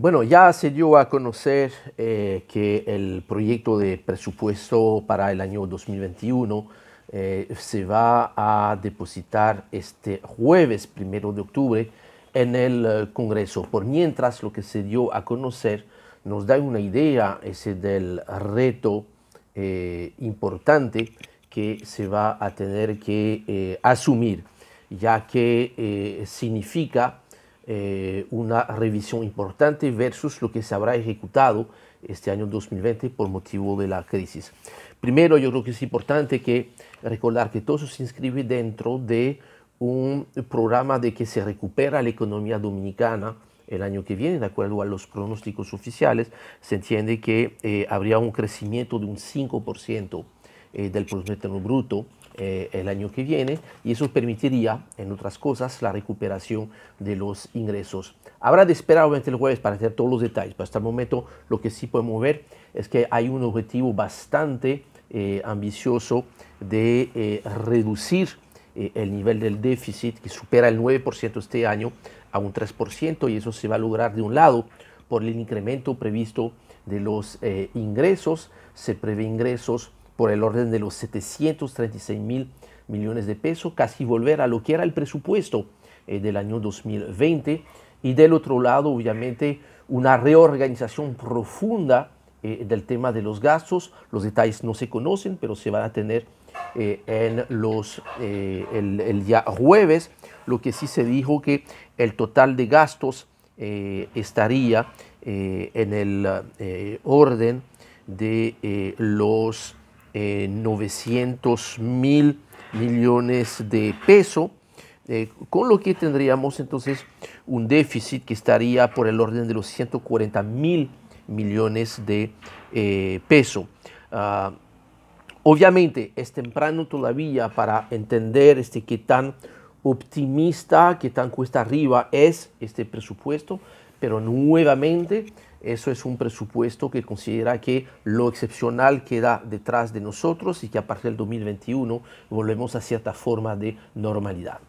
Bueno, ya se dio a conocer eh, que el proyecto de presupuesto para el año 2021 eh, se va a depositar este jueves 1 de octubre en el eh, Congreso. Por mientras, lo que se dio a conocer nos da una idea del reto importante que se va a tener que asumir, ya que significa eh, una revisión importante versus lo que se habrá ejecutado este año 2020 por motivo de la crisis. Primero, yo creo que es importante recordar que todo eso se inscribe dentro de un programa de que se recupera la economía dominicana el año que viene, de acuerdo a los pronósticos oficiales, se entiende que eh, habría un crecimiento de un 5% eh, del Producto Bruto eh, el año que viene y eso permitiría, en otras cosas, la recuperación de los ingresos. Habrá de esperar obviamente el jueves para hacer todos los detalles, pero hasta el momento lo que sí podemos ver es que hay un objetivo bastante eh, ambicioso de eh, reducir el nivel del déficit que supera el 9% este año a un 3% y eso se va a lograr de un lado por el incremento previsto de los ingresos, se prevé ingresos por el orden de los 736 mil millones de pesos, casi volver a lo que era el presupuesto eh, del año 2020. Y del otro lado, obviamente, una reorganización profunda eh, del tema de los gastos. Los detalles no se conocen, pero se van a tener eh, en los, el, día jueves. Lo que sí se dijo que el total de gastos estaría en el orden de los 900 eh, mil millones de peso, eh, con lo que tendríamos entonces un déficit que estaría por el orden de los 140 mil millones de eh, pesos. Ah, obviamente es temprano todavía para entender este, qué tan optimista, que tan cuesta arriba es este presupuesto, pero nuevamente eso es un presupuesto que considera que lo excepcional queda detrás de nosotros y que a partir del 2021 volvemos a cierta forma de normalidad.